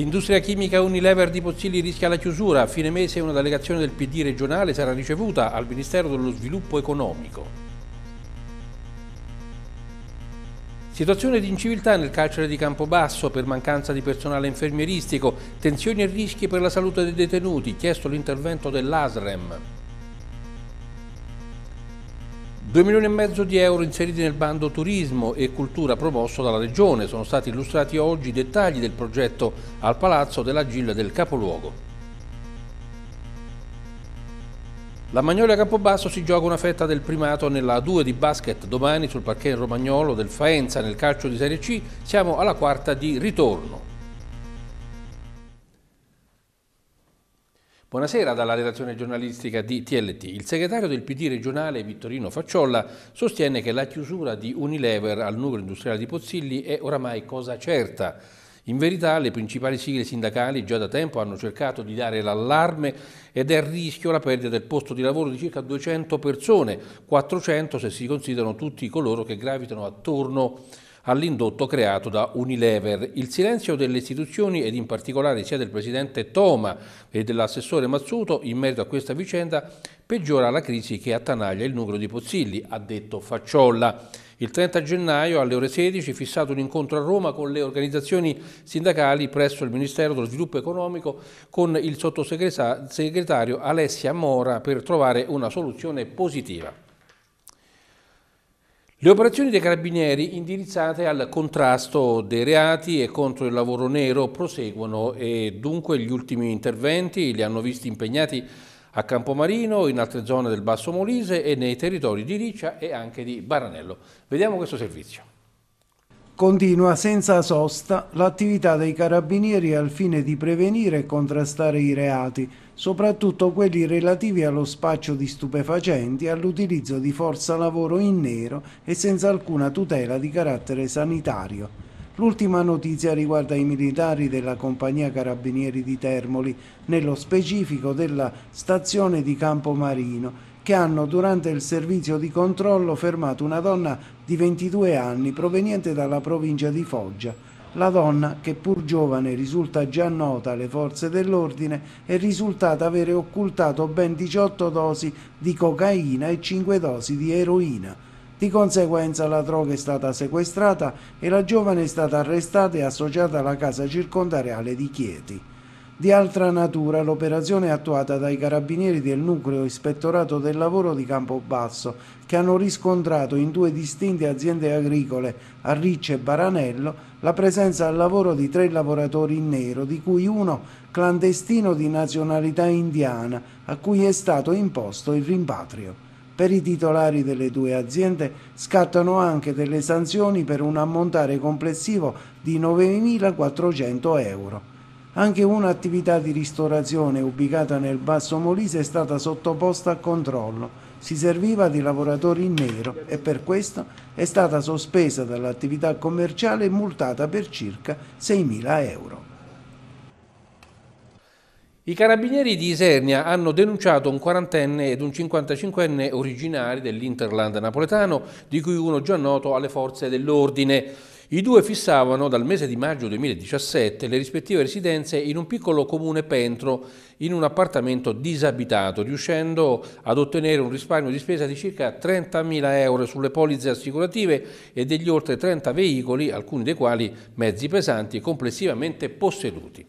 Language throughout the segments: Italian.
L'industria chimica Unilever di Pozzilli rischia la chiusura. A fine mese una delegazione del PD regionale sarà ricevuta al Ministero dello Sviluppo Economico. Situazione di inciviltà nel carcere di Campobasso per mancanza di personale infermieristico, tensioni e rischi per la salute dei detenuti, chiesto l'intervento dell'ASREM. 2 milioni e mezzo di euro inseriti nel bando turismo e cultura promosso dalla Regione. Sono stati illustrati oggi i dettagli del progetto al Palazzo della Gilla del Capoluogo. La Magnolia Campobasso si gioca una fetta del primato nella A2 di basket domani sul parquet romagnolo del Faenza nel calcio di Serie C. Siamo alla quarta di ritorno. Buonasera dalla redazione giornalistica di TLT. Il segretario del PD regionale Vittorino Facciolla sostiene che la chiusura di Unilever al nucleo industriale di Pozzilli è oramai cosa certa. In verità le principali sigle sindacali già da tempo hanno cercato di dare l'allarme ed è a rischio la perdita del posto di lavoro di circa 200 persone, 400 se si considerano tutti coloro che gravitano attorno a all'indotto creato da Unilever. Il silenzio delle istituzioni ed in particolare sia del presidente Toma e dell'assessore Mazzuto in merito a questa vicenda peggiora la crisi che attanaglia il numero di Pozzilli, ha detto Facciolla. Il 30 gennaio alle ore 16 è fissato un incontro a Roma con le organizzazioni sindacali presso il Ministero dello Sviluppo Economico con il sottosegretario Alessia Mora per trovare una soluzione positiva. Le operazioni dei carabinieri indirizzate al contrasto dei reati e contro il lavoro nero proseguono e dunque gli ultimi interventi li hanno visti impegnati a Campomarino, in altre zone del Basso Molise e nei territori di Riccia e anche di Baranello. Vediamo questo servizio. Continua senza sosta l'attività dei carabinieri al fine di prevenire e contrastare i reati, soprattutto quelli relativi allo spaccio di stupefacenti, all'utilizzo di forza lavoro in nero e senza alcuna tutela di carattere sanitario. L'ultima notizia riguarda i militari della compagnia Carabinieri di Termoli, nello specifico della stazione di Campomarino, Marino, che hanno durante il servizio di controllo fermato una donna di 22 anni proveniente dalla provincia di Foggia. La donna, che pur giovane risulta già nota alle forze dell'ordine, è risultata avere occultato ben 18 dosi di cocaina e 5 dosi di eroina. Di conseguenza la droga è stata sequestrata e la giovane è stata arrestata e associata alla casa circondariale di Chieti. Di altra natura l'operazione è attuata dai carabinieri del nucleo ispettorato del lavoro di Campobasso che hanno riscontrato in due distinte aziende agricole, a e Baranello, la presenza al lavoro di tre lavoratori in nero, di cui uno clandestino di nazionalità indiana, a cui è stato imposto il rimpatrio. Per i titolari delle due aziende scattano anche delle sanzioni per un ammontare complessivo di 9.400 euro. Anche un'attività di ristorazione ubicata nel Basso Molise è stata sottoposta a controllo. Si serviva di lavoratori in nero e per questo è stata sospesa dall'attività commerciale e multata per circa 6.000 euro. I carabinieri di Isernia hanno denunciato un quarantenne ed un 55enne originari dell'Interland napoletano, di cui uno già noto alle forze dell'ordine. I due fissavano dal mese di maggio 2017 le rispettive residenze in un piccolo comune Pentro, in un appartamento disabitato, riuscendo ad ottenere un risparmio di spesa di circa 30.000 euro sulle polizze assicurative e degli oltre 30 veicoli, alcuni dei quali mezzi pesanti, complessivamente posseduti.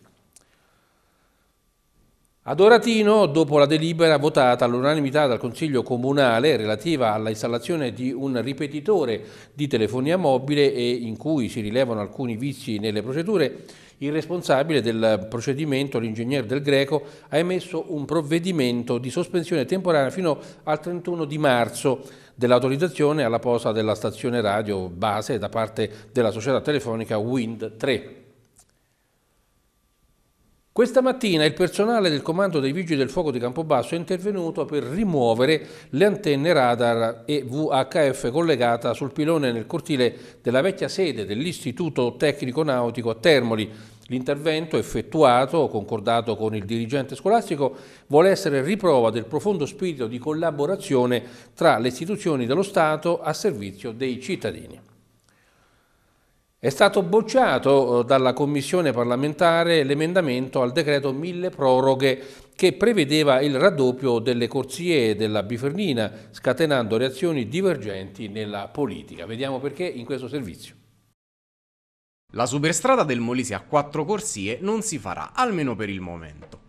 Ad Oratino, dopo la delibera votata all'unanimità dal Consiglio Comunale relativa all'installazione di un ripetitore di telefonia mobile e in cui si rilevano alcuni vizi nelle procedure, il responsabile del procedimento, l'ingegner del Greco, ha emesso un provvedimento di sospensione temporanea fino al 31 di marzo dell'autorizzazione alla posa della stazione radio base da parte della società telefonica Wind 3. Questa mattina il personale del comando dei Vigili del Fuoco di Campobasso è intervenuto per rimuovere le antenne radar e VHF collegata sul pilone nel cortile della vecchia sede dell'Istituto Tecnico Nautico a Termoli. L'intervento effettuato, concordato con il dirigente scolastico, vuole essere riprova del profondo spirito di collaborazione tra le istituzioni dello Stato a servizio dei cittadini. È stato bocciato eh, dalla Commissione parlamentare l'emendamento al decreto mille proroghe che prevedeva il raddoppio delle corsie della Bifernina, scatenando reazioni divergenti nella politica. Vediamo perché in questo servizio. La superstrada del Molise a quattro corsie non si farà, almeno per il momento.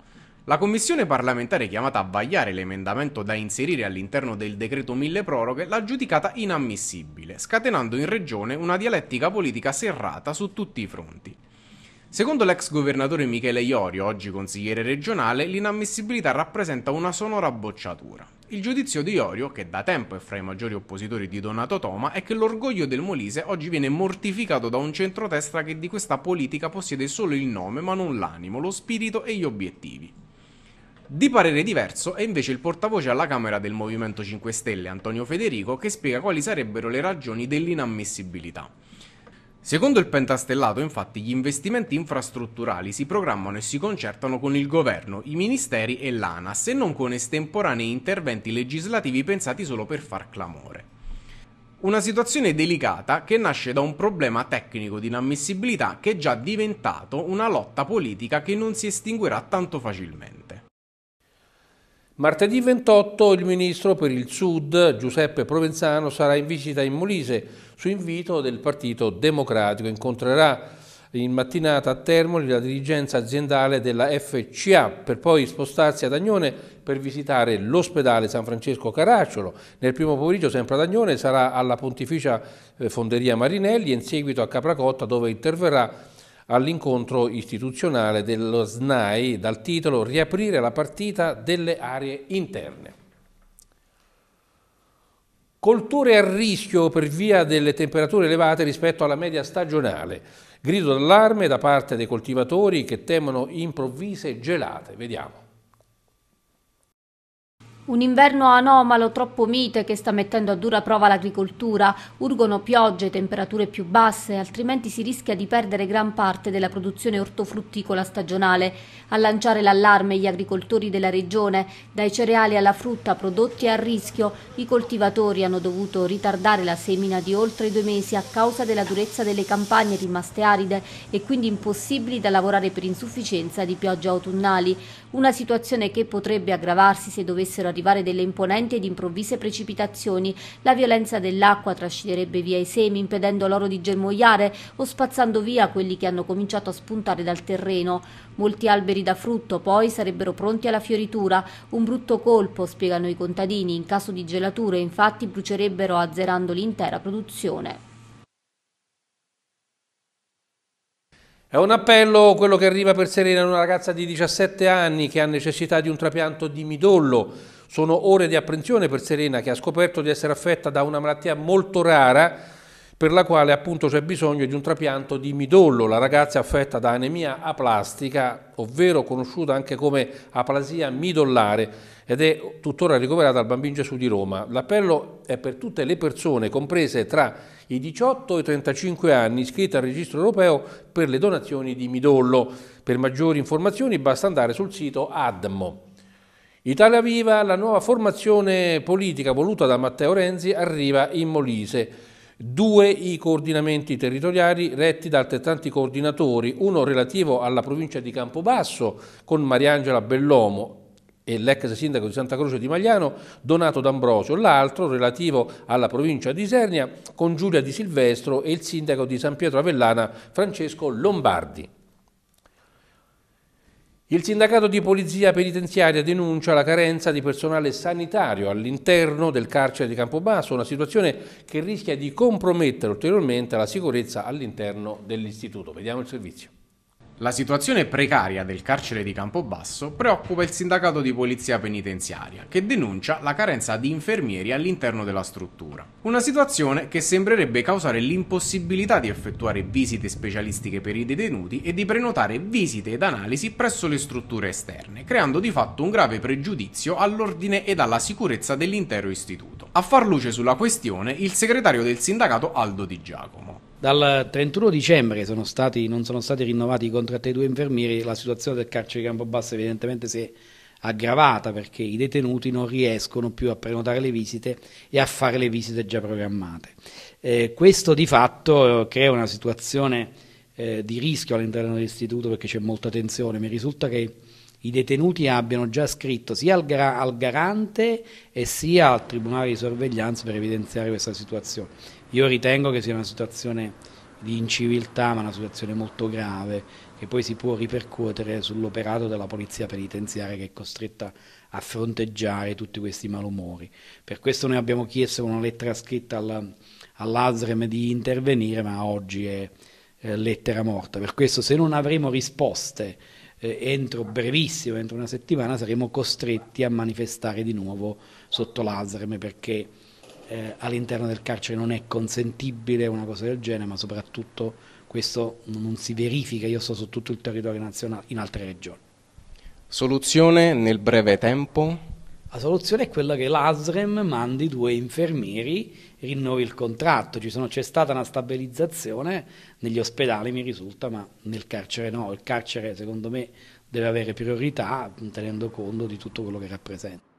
La commissione parlamentare chiamata a vagliare l'emendamento da inserire all'interno del decreto mille proroghe l'ha giudicata inammissibile, scatenando in regione una dialettica politica serrata su tutti i fronti. Secondo l'ex governatore Michele Iorio, oggi consigliere regionale, l'inammissibilità rappresenta una sonora bocciatura. Il giudizio di Iorio, che da tempo è fra i maggiori oppositori di Donato Toma, è che l'orgoglio del Molise oggi viene mortificato da un centrotestra che di questa politica possiede solo il nome ma non l'animo, lo spirito e gli obiettivi. Di parere diverso è invece il portavoce alla Camera del Movimento 5 Stelle, Antonio Federico, che spiega quali sarebbero le ragioni dell'inammissibilità. Secondo il pentastellato, infatti, gli investimenti infrastrutturali si programmano e si concertano con il governo, i ministeri e l'ANAS e non con estemporanei interventi legislativi pensati solo per far clamore. Una situazione delicata che nasce da un problema tecnico di inammissibilità che è già diventato una lotta politica che non si estinguerà tanto facilmente. Martedì 28 il ministro per il Sud Giuseppe Provenzano sarà in visita in Molise su invito del Partito Democratico. Incontrerà in mattinata a Termoli la dirigenza aziendale della FCA per poi spostarsi ad Agnone per visitare l'ospedale San Francesco Caracciolo. Nel primo pomeriggio sempre ad Agnone sarà alla Pontificia eh, Fonderia Marinelli e in seguito a Capracotta dove interverrà all'incontro istituzionale dello SNAI dal titolo Riaprire la partita delle aree interne. Colture a rischio per via delle temperature elevate rispetto alla media stagionale. Grido d'allarme da parte dei coltivatori che temono improvvise gelate. Vediamo. Un inverno anomalo troppo mite che sta mettendo a dura prova l'agricoltura, urgono piogge, temperature più basse, altrimenti si rischia di perdere gran parte della produzione ortofrutticola stagionale. A lanciare l'allarme gli agricoltori della regione, dai cereali alla frutta prodotti a rischio, i coltivatori hanno dovuto ritardare la semina di oltre due mesi a causa della durezza delle campagne rimaste aride e quindi impossibili da lavorare per insufficienza di piogge autunnali. Una situazione che potrebbe aggravarsi se dovessero arrivare delle imponenti ed improvvise precipitazioni. La violenza dell'acqua trascinerebbe via i semi, impedendo loro di germogliare o spazzando via quelli che hanno cominciato a spuntare dal terreno. Molti alberi da frutto poi sarebbero pronti alla fioritura. Un brutto colpo, spiegano i contadini, in caso di gelature infatti brucierebbero azzerando l'intera produzione. È un appello quello che arriva per Serena, una ragazza di 17 anni che ha necessità di un trapianto di midollo. Sono ore di apprensione per Serena che ha scoperto di essere affetta da una malattia molto rara per la quale appunto c'è bisogno di un trapianto di midollo. La ragazza è affetta da anemia aplastica, ovvero conosciuta anche come aplasia midollare ed è tuttora ricoverata al Bambino Gesù di Roma. L'appello è per tutte le persone comprese tra i 18 e i 35 anni iscritte al registro europeo per le donazioni di midollo. Per maggiori informazioni basta andare sul sito ADMO. Italia Viva, la nuova formazione politica voluta da Matteo Renzi arriva in Molise. Due i coordinamenti territoriali retti da altrettanti coordinatori, uno relativo alla provincia di Campobasso con Mariangela Bellomo e l'ex sindaco di Santa Croce di Magliano Donato D'Ambrosio, l'altro relativo alla provincia di Isernia con Giulia Di Silvestro e il sindaco di San Pietro Avellana Francesco Lombardi. Il sindacato di polizia penitenziaria denuncia la carenza di personale sanitario all'interno del carcere di Campobasso, una situazione che rischia di compromettere ulteriormente la sicurezza all'interno dell'istituto. Vediamo il servizio. La situazione precaria del carcere di Campobasso preoccupa il sindacato di polizia penitenziaria, che denuncia la carenza di infermieri all'interno della struttura. Una situazione che sembrerebbe causare l'impossibilità di effettuare visite specialistiche per i detenuti e di prenotare visite ed analisi presso le strutture esterne, creando di fatto un grave pregiudizio all'ordine ed alla sicurezza dell'intero istituto. A far luce sulla questione il segretario del sindacato Aldo Di Giacomo. Dal 31 dicembre sono stati, non sono stati rinnovati i contratti ai due infermieri, la situazione del carcere di Campobasso evidentemente si è aggravata perché i detenuti non riescono più a prenotare le visite e a fare le visite già programmate. Eh, questo di fatto eh, crea una situazione eh, di rischio all'interno dell'istituto perché c'è molta tensione. Mi risulta che i detenuti abbiano già scritto sia al, al, garante e sia al Tribunale di sorveglianza per evidenziare questa situazione. Io ritengo che sia una situazione di inciviltà, ma una situazione molto grave, che poi si può ripercuotere sull'operato della polizia penitenziaria che è costretta a fronteggiare tutti questi malumori. Per questo noi abbiamo chiesto una lettera scritta all'Azrem di intervenire, ma oggi è eh, lettera morta. Per questo se non avremo risposte eh, entro brevissimo, entro una settimana, saremo costretti a manifestare di nuovo sotto l'Azrem perché eh, all'interno del carcere non è consentibile una cosa del genere, ma soprattutto questo non si verifica, io sto su tutto il territorio nazionale, in altre regioni. Soluzione nel breve tempo? La soluzione è quella che l'ASREM mandi due infermieri, rinnovi il contratto, c'è stata una stabilizzazione negli ospedali mi risulta, ma nel carcere no, il carcere secondo me deve avere priorità tenendo conto di tutto quello che rappresenta.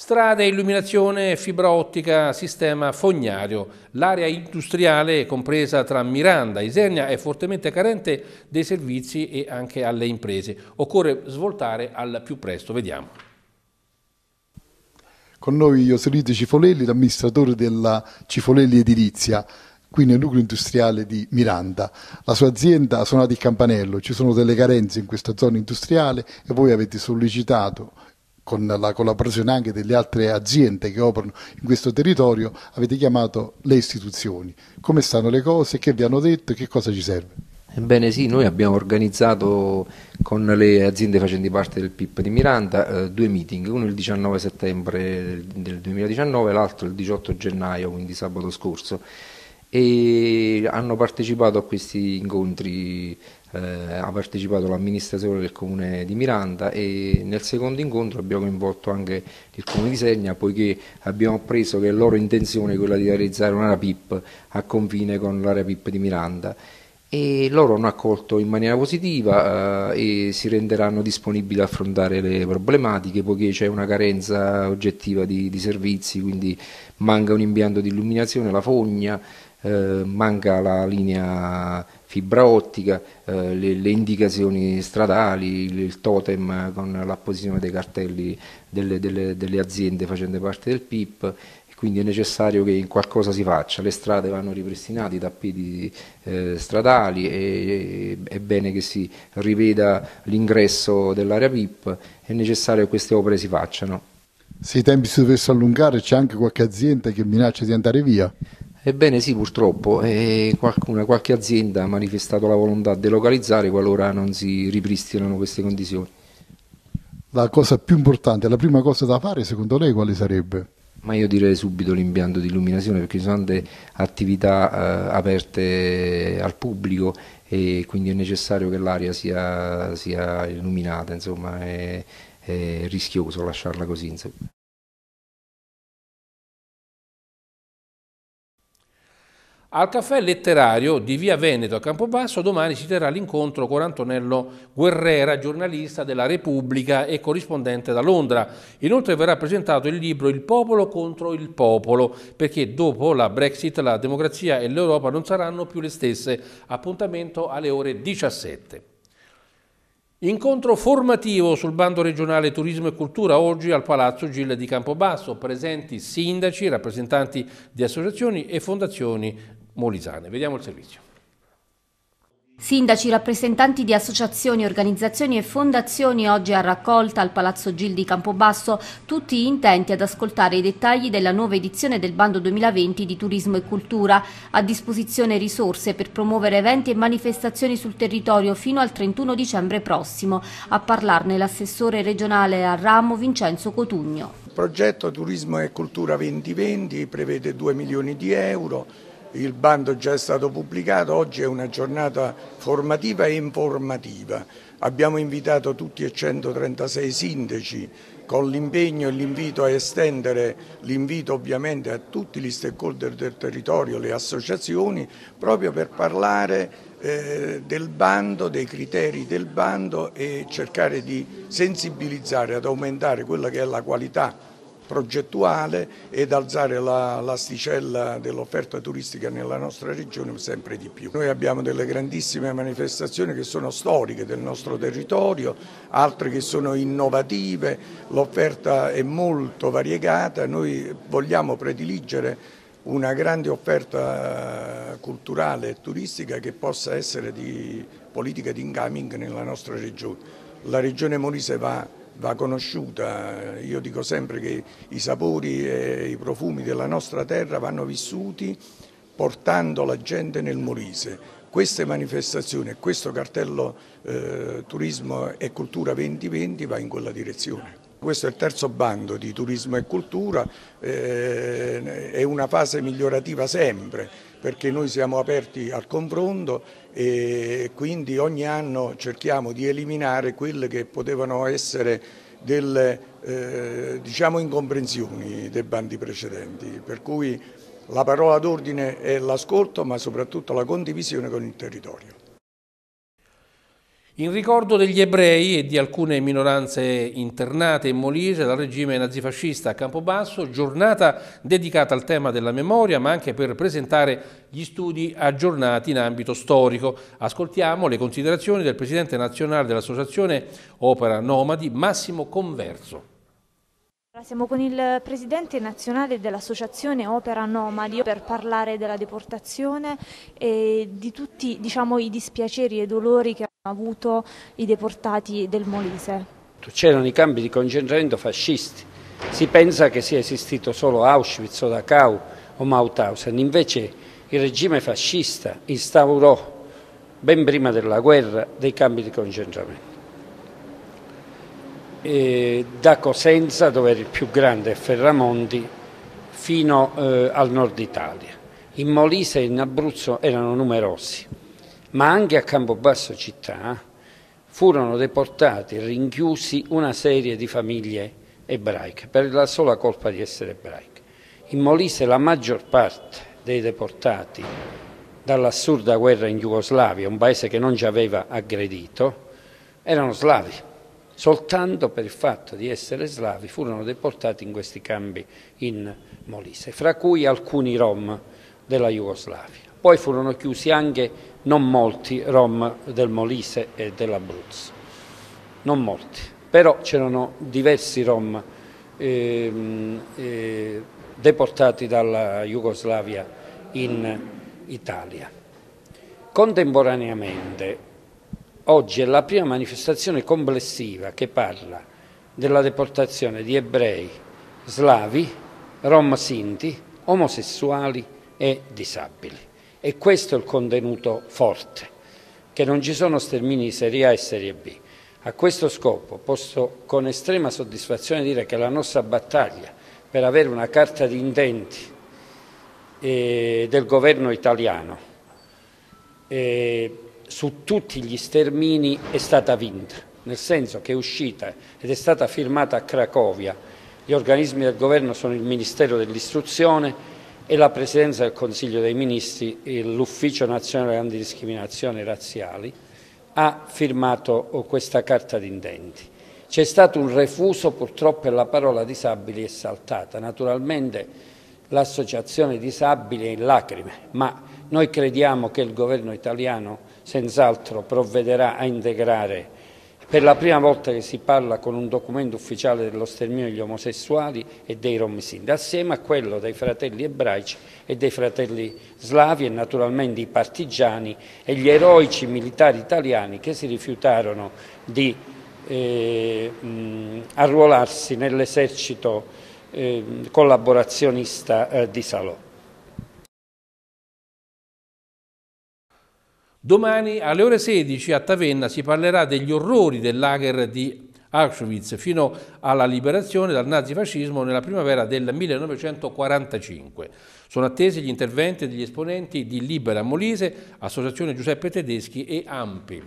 Strade, illuminazione, fibra ottica, sistema fognario. L'area industriale compresa tra Miranda e Isernia è fortemente carente dei servizi e anche alle imprese. Occorre svoltare al più presto, vediamo. Con noi Iosolito Cifolelli, l'amministratore della Cifolelli Edilizia qui nel nucleo industriale di Miranda. La sua azienda ha suonato il campanello, ci sono delle carenze in questa zona industriale e voi avete sollecitato con la collaborazione anche delle altre aziende che operano in questo territorio, avete chiamato le istituzioni. Come stanno le cose? Che vi hanno detto? Che cosa ci serve? Ebbene sì, noi abbiamo organizzato con le aziende facenti parte del PIP di Miranda eh, due meeting, uno il 19 settembre del 2019 e l'altro il 18 gennaio, quindi sabato scorso, e hanno partecipato a questi incontri eh, ha partecipato l'amministratore del comune di Miranda e nel secondo incontro abbiamo coinvolto anche il comune di Segna poiché abbiamo appreso che la loro intenzione è quella di realizzare un'area PIP a confine con l'area PIP di Miranda e loro hanno accolto in maniera positiva eh, e si renderanno disponibili ad affrontare le problematiche poiché c'è una carenza oggettiva di, di servizi quindi manca un impianto di illuminazione, la fogna, eh, manca la linea fibra ottica, eh, le, le, indicazioni stradali, il totem con l'apposizione dei cartelli delle, delle, delle aziende facendo parte del PIP quindi è necessario che qualcosa si faccia, le strade vanno ripristinate, i tappeti eh, stradali, e, e, è bene che si riveda l'ingresso dell'area PIP, è necessario che queste opere si facciano. Se i tempi si dovessero allungare c'è anche qualche azienda che minaccia di andare via? Ebbene sì, purtroppo eh, qualcuna, qualche azienda ha manifestato la volontà di delocalizzare qualora non si ripristinano queste condizioni. La cosa più importante, la prima cosa da fare secondo lei quale sarebbe? Ma io direi subito l'impianto di illuminazione perché ci sono tante attività eh, aperte al pubblico e quindi è necessario che l'aria sia, sia, illuminata, insomma è, è rischioso lasciarla così. Insomma. Al caffè letterario di Via Veneto a Campobasso domani si terrà l'incontro con Antonello Guerrera, giornalista della Repubblica e corrispondente da Londra. Inoltre verrà presentato il libro Il popolo contro il popolo, perché dopo la Brexit la democrazia e l'Europa non saranno più le stesse. Appuntamento alle ore 17. Incontro formativo sul bando regionale Turismo e Cultura oggi al Palazzo Gilla di Campobasso, presenti sindaci, rappresentanti di associazioni e fondazioni molisane. Vediamo il servizio. Sindaci, rappresentanti di associazioni, organizzazioni e fondazioni oggi a raccolta al Palazzo Gil di Campobasso, tutti intenti ad ascoltare i dettagli della nuova edizione del bando 2020 di Turismo e Cultura, a disposizione risorse per promuovere eventi e manifestazioni sul territorio fino al 31 dicembre prossimo. A parlarne l'assessore regionale a Ramo Vincenzo Cotugno. Il progetto Turismo e Cultura 2020 prevede 2 milioni di euro il bando già è stato pubblicato, oggi è una giornata formativa e informativa. Abbiamo invitato tutti e 136 sindaci con l'impegno e l'invito a estendere l'invito ovviamente a tutti gli stakeholder del territorio, le associazioni, proprio per parlare eh, del bando, dei criteri del bando e cercare di sensibilizzare ad aumentare quella che è la qualità progettuale ed alzare l'asticella la, dell'offerta turistica nella nostra regione sempre di più. Noi abbiamo delle grandissime manifestazioni che sono storiche del nostro territorio, altre che sono innovative, l'offerta è molto variegata, noi vogliamo prediligere una grande offerta eh, culturale e turistica che possa essere di politica di incoming nella nostra regione. La regione Molise va va conosciuta. Io dico sempre che i sapori e i profumi della nostra terra vanno vissuti portando la gente nel Molise. Queste manifestazioni e questo cartello eh, Turismo e Cultura 2020 va in quella direzione. Questo è il terzo bando di turismo e cultura, eh, è una fase migliorativa sempre perché noi siamo aperti al confronto e quindi ogni anno cerchiamo di eliminare quelle che potevano essere delle eh, diciamo incomprensioni dei bandi precedenti, per cui la parola d'ordine è l'ascolto ma soprattutto la condivisione con il territorio. In ricordo degli ebrei e di alcune minoranze internate in Molise dal regime nazifascista a Campobasso, giornata dedicata al tema della memoria, ma anche per presentare gli studi aggiornati in ambito storico. Ascoltiamo le considerazioni del presidente nazionale dell'Associazione Opera Nomadi, Massimo Converso. Siamo con il presidente nazionale dell'associazione Opera Nomadi per parlare della deportazione e di tutti diciamo, i dispiaceri e dolori che avuto i deportati del Molise. C'erano i campi di concentramento fascisti, si pensa che sia esistito solo Auschwitz o Dachau o Mauthausen, invece il regime fascista instaurò ben prima della guerra dei campi di concentramento. E da Cosenza, dove era il più grande, Ferramonti, fino eh, al nord Italia. In Molise e in Abruzzo erano numerosi ma anche a Campobasso città, furono deportati e rinchiusi una serie di famiglie ebraiche per la sola colpa di essere ebraiche. In Molise la maggior parte dei deportati dall'assurda guerra in Jugoslavia, un paese che non ci aveva aggredito, erano slavi. Soltanto per il fatto di essere slavi furono deportati in questi campi in Molise, fra cui alcuni rom della Jugoslavia. Poi furono chiusi anche non molti rom del Molise e dell'Abruzzo, non molti, però c'erano diversi rom eh, eh, deportati dalla Jugoslavia in Italia. Contemporaneamente, oggi è la prima manifestazione complessiva che parla della deportazione di ebrei, slavi, rom sinti, omosessuali e disabili. E questo è il contenuto forte, che non ci sono stermini di Serie A e Serie B. A questo scopo posso con estrema soddisfazione dire che la nostra battaglia per avere una carta di intenti eh, del governo italiano eh, su tutti gli stermini è stata vinta, nel senso che è uscita ed è stata firmata a Cracovia. Gli organismi del governo sono il Ministero dell'Istruzione, e la Presidenza del Consiglio dei Ministri, e l'Ufficio Nazionale Antidiscriminazione Razziali, ha firmato questa carta d'intenti. C'è stato un refuso, purtroppo la parola disabili è saltata. Naturalmente l'associazione disabili è in lacrime, ma noi crediamo che il governo italiano senz'altro provvederà a integrare per la prima volta che si parla con un documento ufficiale dello sterminio degli omosessuali e dei rom sindi, assieme a quello dei fratelli ebraici e dei fratelli slavi e naturalmente i partigiani e gli eroici militari italiani che si rifiutarono di eh, arruolarsi nell'esercito eh, collaborazionista eh, di Salò. Domani alle ore 16 a Tavenna si parlerà degli orrori del lager di Auschwitz fino alla liberazione dal nazifascismo nella primavera del 1945. Sono attesi gli interventi degli esponenti di Libera Molise, Associazione Giuseppe Tedeschi e AMPI.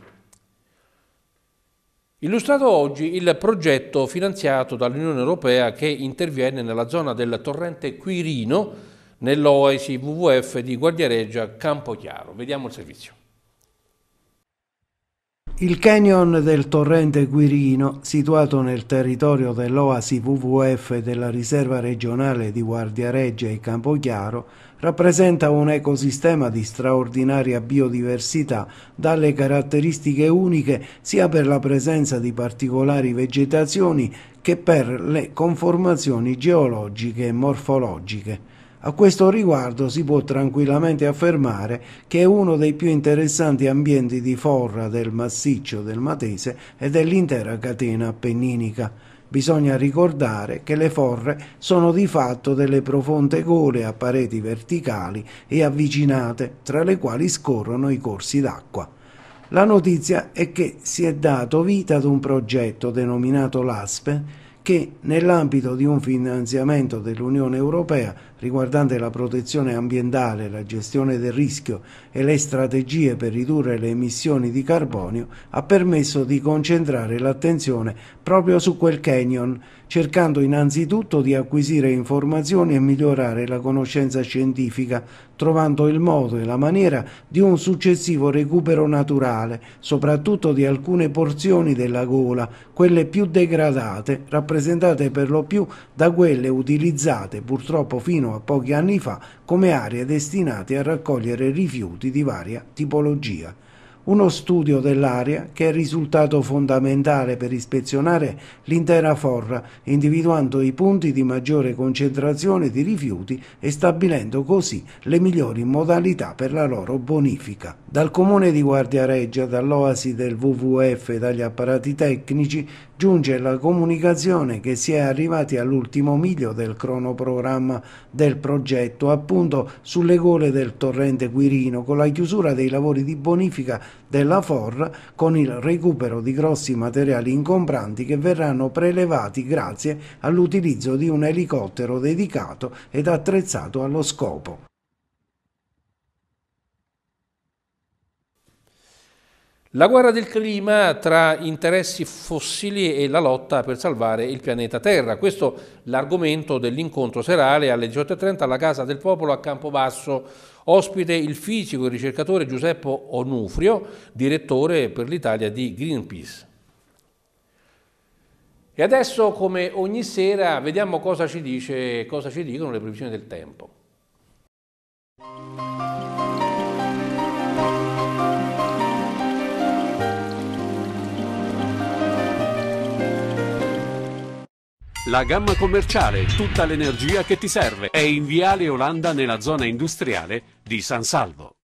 Illustrato oggi il progetto finanziato dall'Unione Europea che interviene nella zona del torrente Quirino nell'OESI WWF di Guardiareggia Campochiaro. Vediamo il servizio. Il canyon del torrente Quirino, situato nel territorio dell'Oasi WWF della riserva regionale di Guardiareggia e Campochiaro, rappresenta un ecosistema di straordinaria biodiversità dalle caratteristiche uniche sia per la presenza di particolari vegetazioni che per le conformazioni geologiche e morfologiche. A questo riguardo si può tranquillamente affermare che è uno dei più interessanti ambienti di forra del massiccio del Matese e dell'intera catena appenninica. Bisogna ricordare che le forre sono di fatto delle profonde gole a pareti verticali e avvicinate, tra le quali scorrono i corsi d'acqua. La notizia è che si è dato vita ad un progetto denominato LASPE che, nell'ambito di un finanziamento dell'Unione Europea riguardante la protezione ambientale, la gestione del rischio e le strategie per ridurre le emissioni di carbonio ha permesso di concentrare l'attenzione proprio su quel canyon, cercando innanzitutto di acquisire informazioni e migliorare la conoscenza scientifica, trovando il modo e la maniera di un successivo recupero naturale, soprattutto di alcune porzioni della gola, quelle più degradate, rappresentate per lo più da quelle utilizzate purtroppo fino a pochi anni fa come aree destinate a raccogliere rifiuti di varia tipologia. Uno studio dell'area che è risultato fondamentale per ispezionare l'intera forra, individuando i punti di maggiore concentrazione di rifiuti e stabilendo così le migliori modalità per la loro bonifica. Dal comune di Guardia Reggia, dall'oasi del WWF e dagli apparati tecnici giunge la comunicazione che si è arrivati all'ultimo miglio del cronoprogramma del progetto, appunto sulle gole del torrente Quirino, con la chiusura dei lavori di bonifica della FOR, con il recupero di grossi materiali incompranti che verranno prelevati grazie all'utilizzo di un elicottero dedicato ed attrezzato allo scopo. La guerra del clima tra interessi fossili e la lotta per salvare il pianeta Terra. Questo l'argomento dell'incontro serale alle 18.30 alla Casa del Popolo a Campobasso. Ospite il fisico e ricercatore Giuseppe Onufrio, direttore per l'Italia di Greenpeace. E adesso, come ogni sera, vediamo cosa ci, dice, cosa ci dicono le previsioni del tempo. La gamma commerciale, tutta l'energia che ti serve, è in Viale Olanda nella zona industriale di San Salvo.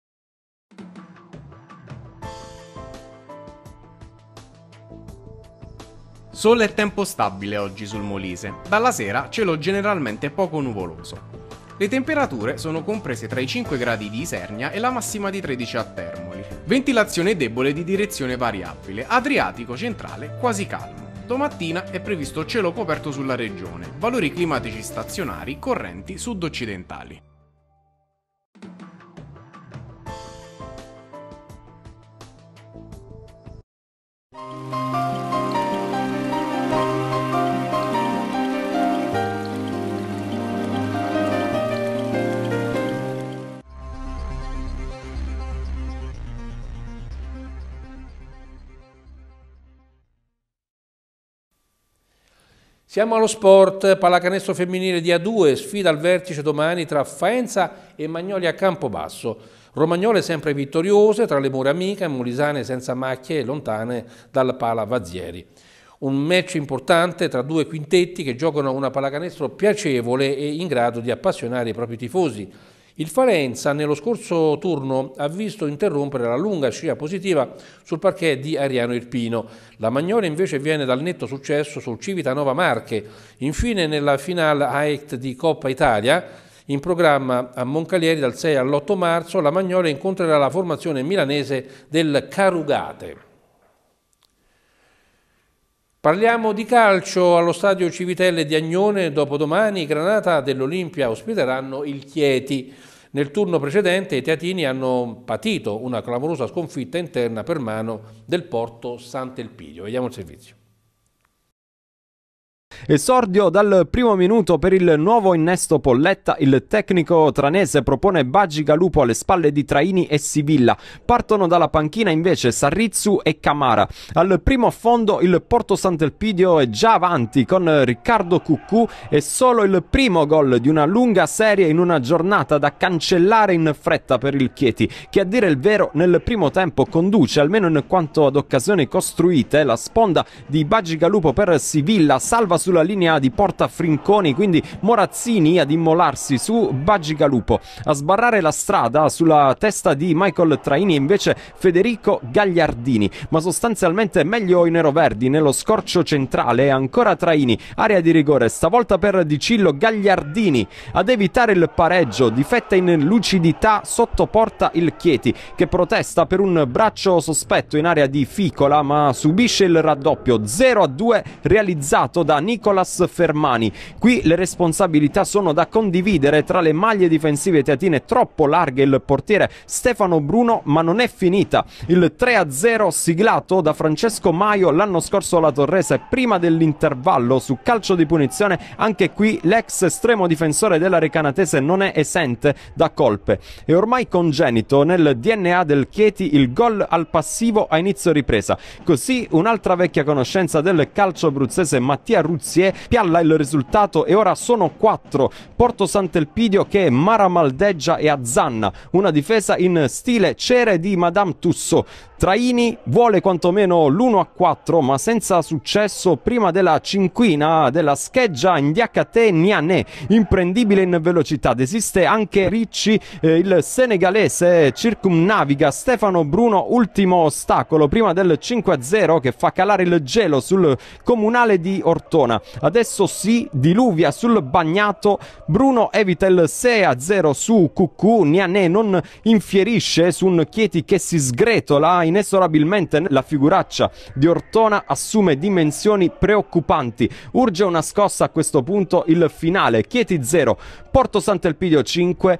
Sole e tempo stabile oggi sul Molise, dalla sera cielo generalmente poco nuvoloso. Le temperature sono comprese tra i 5 gradi di Isernia e la massima di 13 a Termoli. Ventilazione debole di direzione variabile, Adriatico centrale quasi calmo. Domattina è previsto cielo coperto sulla regione, valori climatici stazionari correnti sud-occidentali. Música Siamo allo sport, pallacanestro femminile di A2, sfida al vertice domani tra Faenza e Magnolia Campobasso. Romagnole sempre vittoriose tra le mura amiche e molisane senza macchie e lontane dal pala Vazzieri. Un match importante tra due quintetti che giocano una pallacanestro piacevole e in grado di appassionare i propri tifosi. Il Falenza nello scorso turno ha visto interrompere la lunga scia positiva sul parquet di Ariano Irpino. La Magnolia invece viene dal netto successo sul Civitanova Marche. Infine nella finale AECT di Coppa Italia, in programma a Moncalieri dal 6 all'8 marzo, la Magnolia incontrerà la formazione milanese del Carugate. Parliamo di calcio allo stadio Civitelle di Agnone. Dopodomani Granata dell'Olimpia ospiteranno il Chieti. Nel turno precedente i teatini hanno patito una clamorosa sconfitta interna per mano del porto Sant'Elpidio. Vediamo il servizio. Esordio dal primo minuto per il nuovo innesto Polletta, il tecnico tranese propone Baggi Galupo alle spalle di Traini e Sivilla. Partono dalla panchina invece Sarrizzu e Camara. Al primo affondo il Porto Sant'Elpidio è già avanti con Riccardo Cuccù e solo il primo gol di una lunga serie in una giornata da cancellare in fretta per il Chieti, che a dire il vero nel primo tempo conduce, almeno in quanto ad occasioni costruite, la sponda di Baggi Galupo per Sivilla salva su sulla linea di Porta Frinconi, quindi Morazzini ad immolarsi su Baggigalupo. A sbarrare la strada sulla testa di Michael Traini invece Federico Gagliardini, ma sostanzialmente meglio i neroverdi nello scorcio centrale ancora Traini, area di rigore stavolta per Dicillo Gagliardini ad evitare il pareggio, difetta in lucidità sotto porta il Chieti che protesta per un braccio sospetto in area di Ficola ma subisce il raddoppio 0 a 2 realizzato da Nick Nicolas Fermani. Qui le responsabilità sono da condividere tra le maglie difensive teatine troppo larghe il portiere Stefano Bruno, ma non è finita. Il 3-0 siglato da Francesco Maio l'anno scorso alla Torrese prima dell'intervallo su calcio di punizione, anche qui l'ex estremo difensore della Recanatese non è esente da colpe. È ormai congenito nel DNA del Chieti il gol al passivo a inizio ripresa. Così un'altra vecchia conoscenza del calcio abruzzese Mattia Ruzzi Grazie. Pialla il risultato e ora sono 4. Porto Sant'Elpidio che Mara Maldeggia e azzanna. Una difesa in stile cere di Madame Tusso. Traini vuole quantomeno l'1 a 4 ma senza successo prima della cinquina della scheggia Indiakate Nianè imprendibile in velocità desiste anche Ricci eh, il senegalese circumnaviga Stefano Bruno ultimo ostacolo prima del 5 a 0 che fa calare il gelo sul comunale di Ortona Adesso sì, diluvia sul bagnato. Bruno evita il 6-0 a su Cucù. Nianè non infierisce su un Chieti che si sgretola inesorabilmente. La figuraccia di Ortona assume dimensioni preoccupanti. Urge una scossa a questo punto il finale. Chieti 0, Porto Sant'Elpidio 5.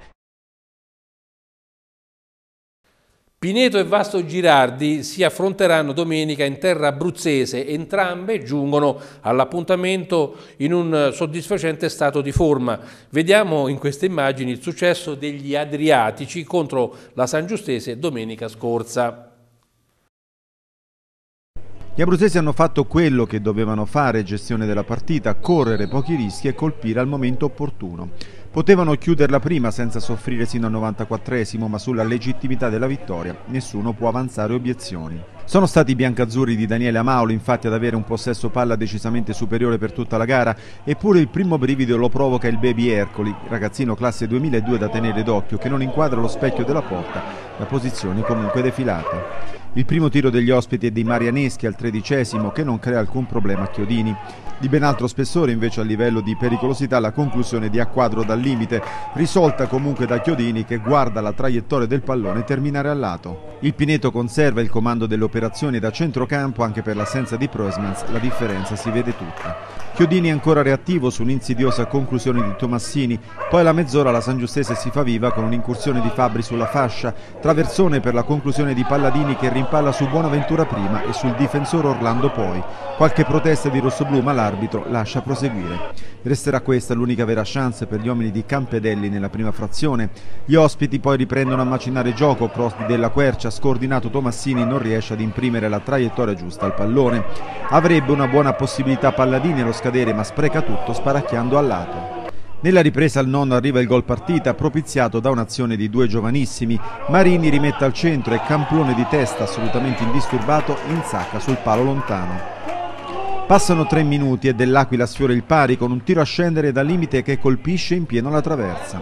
Pineto e Vasto Girardi si affronteranno domenica in terra abruzzese, entrambe giungono all'appuntamento in un soddisfacente stato di forma. Vediamo in queste immagini il successo degli Adriatici contro la San Giustese domenica scorsa. Gli abruzzesi hanno fatto quello che dovevano fare, gestione della partita, correre pochi rischi e colpire al momento opportuno. Potevano chiuderla prima senza soffrire sino al 94esimo, ma sulla legittimità della vittoria nessuno può avanzare obiezioni. Sono stati i biancazzurri di Daniele Amaulo infatti ad avere un possesso palla decisamente superiore per tutta la gara, eppure il primo brivido lo provoca il baby Ercoli, ragazzino classe 2002 da tenere d'occhio, che non inquadra lo specchio della porta, la posizione comunque defilata. Il primo tiro degli ospiti è di Marianeschi al tredicesimo che non crea alcun problema a Chiodini. Di ben altro spessore invece a livello di pericolosità la conclusione di Acquadro dal limite, risolta comunque da Chiodini che guarda la traiettoria del pallone terminare a lato. Il Pineto conserva il comando dell'operazione operazioni da centrocampo anche per l'assenza di Proesmans la differenza si vede tutta. Chiodini ancora reattivo su un'insidiosa conclusione di Tomassini, poi alla mezz'ora la Sangiustese si fa viva con un'incursione di Fabri sulla fascia, traversone per la conclusione di Palladini che rimpalla su Buonaventura prima e sul difensore Orlando poi. Qualche protesta di Rossoblù ma l'arbitro lascia proseguire. Resterà questa l'unica vera chance per gli uomini di Campedelli nella prima frazione. Gli ospiti poi riprendono a macinare gioco, cross di Della Quercia, scordinato Tomassini non riesce ad imprimere la traiettoria giusta al pallone. Avrebbe una buona possibilità Palladini allo scambio cadere ma spreca tutto sparacchiando a lato. Nella ripresa al nonno arriva il gol partita propiziato da un'azione di due giovanissimi. Marini rimette al centro e Camplone di testa assolutamente indisturbato insacca sul palo lontano. Passano tre minuti e dell'Aquila sfiora il pari con un tiro a scendere da limite che colpisce in pieno la traversa.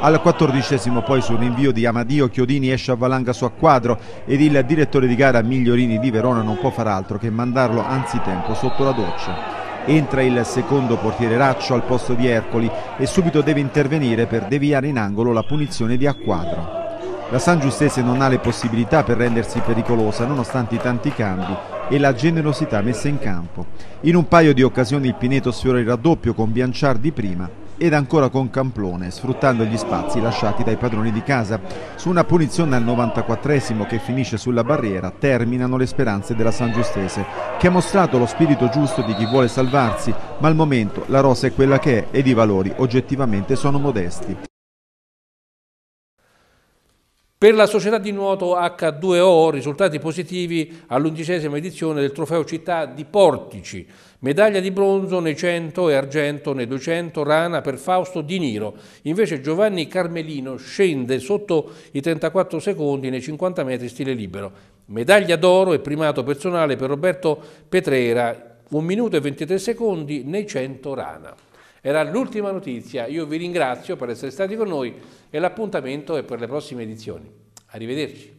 Al quattordicesimo poi sul rinvio di Amadio Chiodini esce a valanga su a quadro ed il direttore di gara Migliorini di Verona non può far altro che mandarlo anzitempo sotto la doccia entra il secondo portiere Raccio al posto di Ercoli e subito deve intervenire per deviare in angolo la punizione di Acquadro. La San Giustese non ha le possibilità per rendersi pericolosa nonostante i tanti cambi e la generosità messa in campo. In un paio di occasioni il Pineto sfiora il raddoppio con Bianciardi prima ed ancora con Camplone, sfruttando gli spazi lasciati dai padroni di casa. Su una punizione al 94 che finisce sulla barriera terminano le speranze della San Giustese, che ha mostrato lo spirito giusto di chi vuole salvarsi, ma al momento la rosa è quella che è ed i valori oggettivamente sono modesti. Per la società di nuoto H2O risultati positivi all'undicesima edizione del trofeo città di Portici. Medaglia di bronzo nei 100 e argento nei 200 rana per Fausto Di Niro. Invece Giovanni Carmelino scende sotto i 34 secondi nei 50 metri stile libero. Medaglia d'oro e primato personale per Roberto Petrera, 1 minuto e 23 secondi nei 100 rana. Era l'ultima notizia, io vi ringrazio per essere stati con noi e l'appuntamento è per le prossime edizioni. Arrivederci.